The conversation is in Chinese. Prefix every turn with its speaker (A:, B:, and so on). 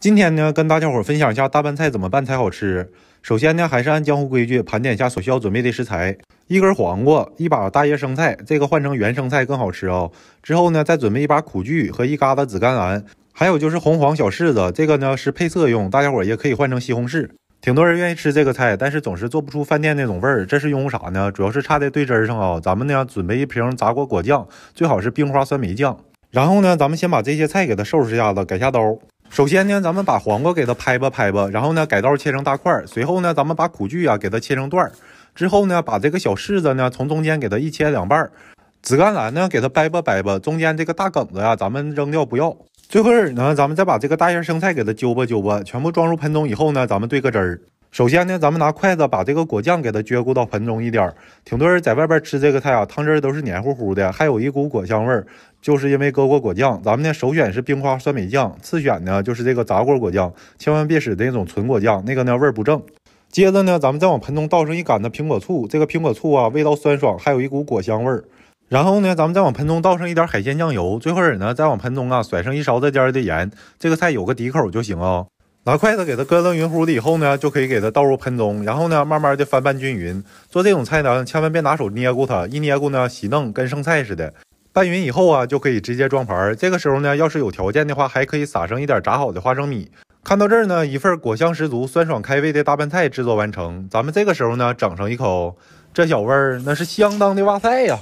A: 今天呢，跟大家伙儿分享一下大拌菜怎么办才好吃。首先呢，还是按江湖规矩盘点一下所需要准备的食材：一根黄瓜，一把大叶生菜，这个换成原生菜更好吃哦。之后呢，再准备一把苦苣和一疙瘩紫甘蓝，还有就是红黄小柿子，这个呢是配色用，大家伙儿也可以换成西红柿。挺多人愿意吃这个菜，但是总是做不出饭店那种味儿，这是因为啥呢？主要是差在对汁儿上啊。咱们呢，准备一瓶炸果果酱，最好是冰花酸梅酱。然后呢，咱们先把这些菜给它收拾一下子，改下刀。首先呢，咱们把黄瓜给它拍吧拍吧，然后呢改刀切成大块儿。随后呢，咱们把苦苣啊给它切成段儿。之后呢，把这个小柿子呢从中间给它一切两半儿。紫甘蓝呢给它掰吧掰吧，中间这个大梗子呀咱们扔掉不要。最后呢，咱们再把这个大叶生菜给它揪吧揪吧，全部装入盆中以后呢，咱们兑个汁儿。首先呢，咱们拿筷子把这个果酱给它撅咕到盆中一点儿。挺多人在外边吃这个菜啊，汤汁都是黏糊糊的，还有一股果香味儿，就是因为搁过果酱。咱们呢首选是冰花酸梅酱，次选呢就是这个杂果果酱，千万别使那种纯果酱，那个呢味儿不正。接着呢，咱们再往盆中倒上一杆子苹果醋，这个苹果醋啊味道酸爽，还有一股果香味儿。然后呢，咱们再往盆中倒上一点海鲜酱油，最后呢再往盆中啊甩上一勺子尖儿的盐，这个菜有个底口就行哦。拿筷子给它搁楞匀乎的以后呢，就可以给它倒入盆中，然后呢，慢慢的翻拌均匀。做这种菜呢，千万别拿手捏咕它，一捏咕呢，洗嫩跟剩菜似的。拌匀以后啊，就可以直接装盘。这个时候呢，要是有条件的话，还可以撒上一点炸好的花生米。看到这儿呢，一份果香十足、酸爽开胃的大拌菜制作完成。咱们这个时候呢，整上一口，这小味儿那是相当的哇塞呀！